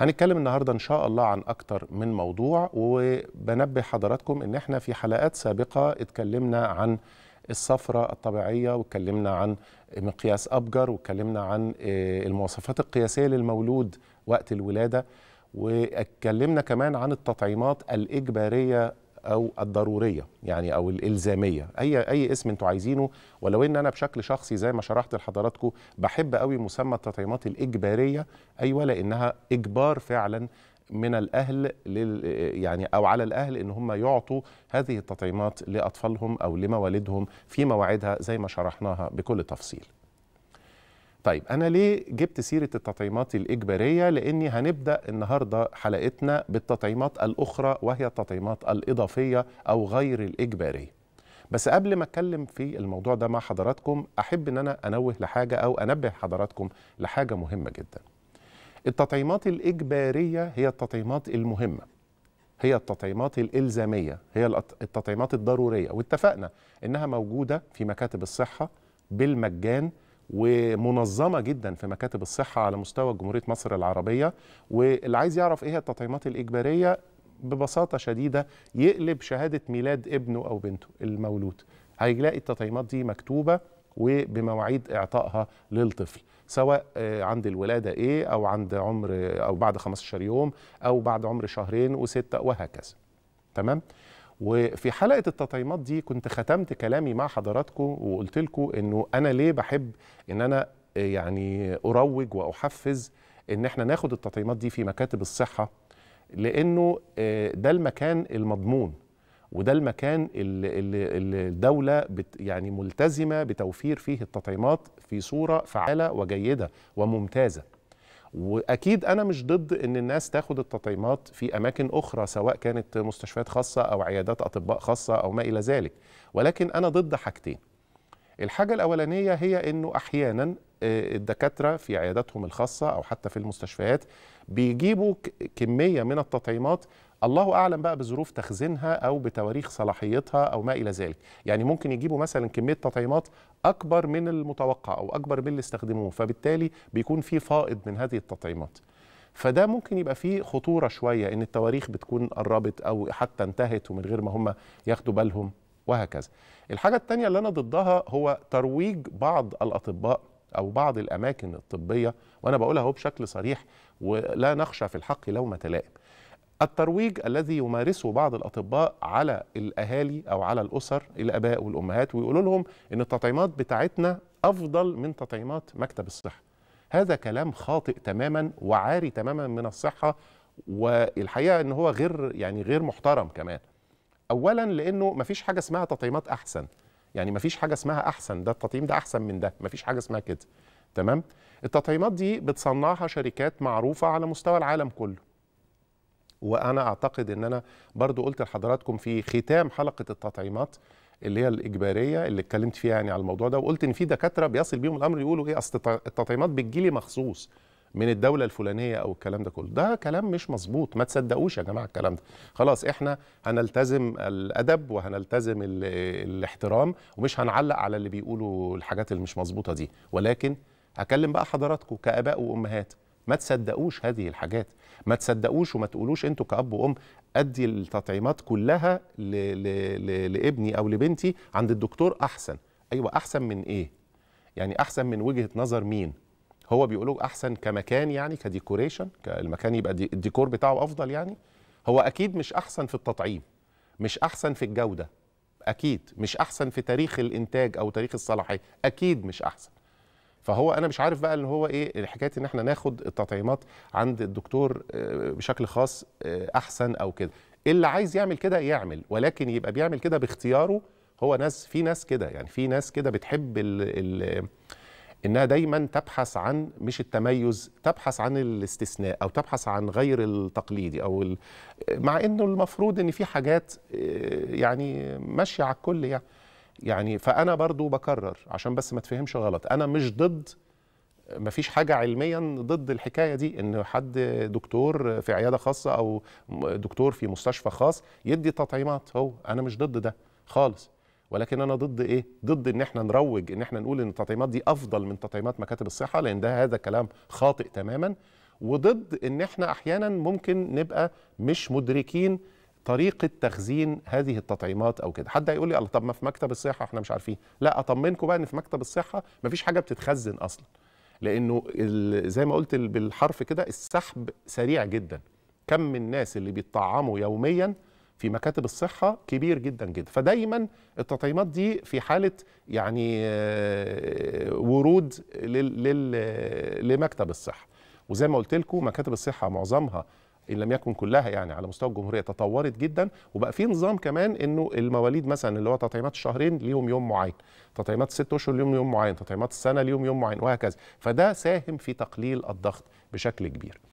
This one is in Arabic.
هنتكلم النهارده ان شاء الله عن اكتر من موضوع وبنبه حضراتكم ان احنا في حلقات سابقه اتكلمنا عن الصفرة الطبيعية واتكلمنا عن مقياس أبجر واتكلمنا عن آه، المواصفات القياسية للمولود وقت الولادة واتكلمنا كمان عن التطعيمات الإجبارية او الضروريه يعني او الالزاميه اي اي اسم انتوا عايزينه ولو ان انا بشكل شخصي زي ما شرحت لحضراتكم بحب قوي مسمى التطعيمات الاجباريه ايوه لانها اجبار فعلا من الاهل لل يعني او على الاهل ان هم يعطوا هذه التطعيمات لاطفالهم او لموالدهم في مواعيدها زي ما شرحناها بكل تفصيل طيب أنا ليه جبت سيرة التطعيمات الإجبارية؟ لأني هنبدأ النهاردة حلقتنا بالتطعيمات الأخرى وهي التطعيمات الإضافية أو غير الإجبارية. بس قبل ما اتكلم في الموضوع ده مع حضراتكم احب ان انا انوه لحاجه او انبه حضراتكم لحاجه مهمه جدا التطعيمات الاجباريه هي التطعيمات المهمه هي التطعيمات الالزاميه هي التطعيمات الضروريه واتفقنا انها موجوده في مكاتب الصحه بالمجان ومنظمه جدا في مكاتب الصحه على مستوى جمهوريه مصر العربيه واللي عايز يعرف ايه هي التطعيمات الاجباريه ببساطه شديده يقلب شهاده ميلاد ابنه او بنته المولود هيلاقي التطعيمات دي مكتوبه وبمواعيد اعطائها للطفل سواء آه، عند الولاده ايه او عند عمر او بعد 15 يوم او بعد عمر شهرين وسته وهكذا تمام وفي حلقه التطعيمات دي كنت ختمت كلامي مع حضراتكم وقلت لكم انه انا ليه بحب ان انا آه، يعني اروج واحفز ان احنا ناخد التطعيمات دي في مكاتب الصحه لانه آه، ده المكان المضمون وده المكان اللي الدولة يعني ملتزمة بتوفير فيه التطعيمات في صورة فعالة وجيدة وممتازة واكيد انا مش ضد ان الناس تاخد التطعيمات في اماكن اخرى سواء كانت مستشفيات خاصه او عيادات اطباء خاصه او ما الى ذلك ولكن انا ضد حاجتين الحاجه الاولانيه هي انه احيانا آه، الدكاتره في عياداتهم الخاصه او حتى في المستشفيات بيجيبوا كميه من التطعيمات الله اعلم بقى بظروف تخزينها او بتواريخ صلاحيتها او ما الى ذلك يعني ممكن يجيبوا مثلا كميه تطعيمات اكبر من المتوقع او اكبر من اللي استخدموه فبالتالي بيكون في فائض من هذه التطعيمات فده ممكن يبقى فيه خطوره شويه ان التواريخ بتكون قربت او حتى انتهت ومن غير ما هم ياخدوا بالهم وهكذا الحاجه الثانيه اللي انا ضدها هو ترويج بعض الاطباء او بعض الاماكن الطبيه وانا بقولها اهو بشكل صريح ولا نخشى في الحق لومه لائم الترويج الذي يمارسه بعض الاطباء على الاهالي او على الاسر الاباء والامهات ويقولوا لهم ان التطعيمات بتاعتنا افضل من تطعيمات مكتب الصحه هذا كلام خاطئ تماما وعاري تماما من الصحه والحقيقه ان هو غير يعني غير محترم كمان اولا لانه ما فيش حاجه اسمها تطعيمات احسن يعني ما فيش حاجه اسمها احسن ده التطعيم ده احسن من ده ما فيش حاجه اسمها كده تمام التطعيمات دي بتصنعها شركات معروفه على مستوى العالم كله وانا اعتقد ان انا برضو قلت لحضراتكم في ختام حلقه التطعيمات اللي هي الاجباريه اللي اتكلمت فيها يعني على الموضوع ده وقلت ان في دكاتره بيصل بيهم الامر يقولوا ايه اصل التطعيمات بتجيلي مخصوص من الدوله الفلانيه او الكلام ده كله ده كلام مش مظبوط ما تصدقوش يا جماعه الكلام ده خلاص احنا هنلتزم الادب وهنلتزم الاحترام ومش هنعلق على اللي بيقولوا الحاجات اللي مش مظبوطه دي ولكن اكلم بقى حضراتكم كاباء وامهات ما تصدقوش هذه الحاجات ما تصدقوش وما تقولوش انتوا كأب وأم أدي التطعيمات كلها ل... ل... لابني أو لبنتي عند الدكتور أحسن أيوة أحسن من إيه؟ يعني أحسن من وجهة نظر مين؟ هو بيقولوا أحسن كمكان يعني كديكوريشن المكان يبقى دي... الديكور بتاعه أفضل يعني هو أكيد مش أحسن في التطعيم مش أحسن في الجودة أكيد مش أحسن في تاريخ الإنتاج أو تاريخ الصلاحية أكيد مش أحسن فهو انا مش عارف بقى اللي هو ايه حكايه ان احنا ناخد التطعيمات عند الدكتور آه، بشكل خاص آه، احسن او كده اللي عايز يعمل كده يعمل ولكن يبقى بيعمل كده باختياره هو ناس في ناس كده يعني في ناس كده بتحب الـ الـ انها دايما تبحث عن مش التميز تبحث عن الاستثناء او تبحث عن غير التقليدي او مع انه المفروض ان في حاجات آه، يعني ماشيه على الكل يعني يعني فانا برضو بكرر عشان بس ما تفهمش غلط انا مش ضد ما فيش حاجه علميا ضد الحكايه دي ان حد دكتور في عياده خاصه او دكتور في مستشفى خاص يدي تطعيمات هو انا مش ضد ده خالص ولكن انا ضد ايه ضد ان احنا نروج ان احنا نقول ان التطعيمات دي افضل من تطعيمات مكاتب الصحه لان ده هذا كلام خاطئ تماما وضد ان احنا احيانا ممكن نبقى مش مدركين طريقه تخزين هذه التطعيمات او كده حد هيقول لي طب ما في مكتب الصحه احنا مش عارفين لا اطمنكم بقى ان في مكتب الصحه مفيش حاجه بتتخزن اصلا لانه زي ما قلت بالحرف كده السحب سريع جدا كم من الناس اللي بيتطعموا يوميا في مكاتب الصحه كبير جدا جدا فدايما التطعيمات دي في حاله يعني آه، ورود لمكتب الصحه وزي ما قلت لكم مكاتب الصحه معظمها ان لم يكن كلها يعني على مستوى الجمهوريه تطورت جدا وبقى في نظام كمان انه المواليد مثلا اللي هو تطعيمات الشهرين ليهم يوم معين تطعيمات الست اشهر ليهم يوم معين تطعيمات السنه ليهم يوم معين وهكذا فده ساهم في تقليل الضغط بشكل كبير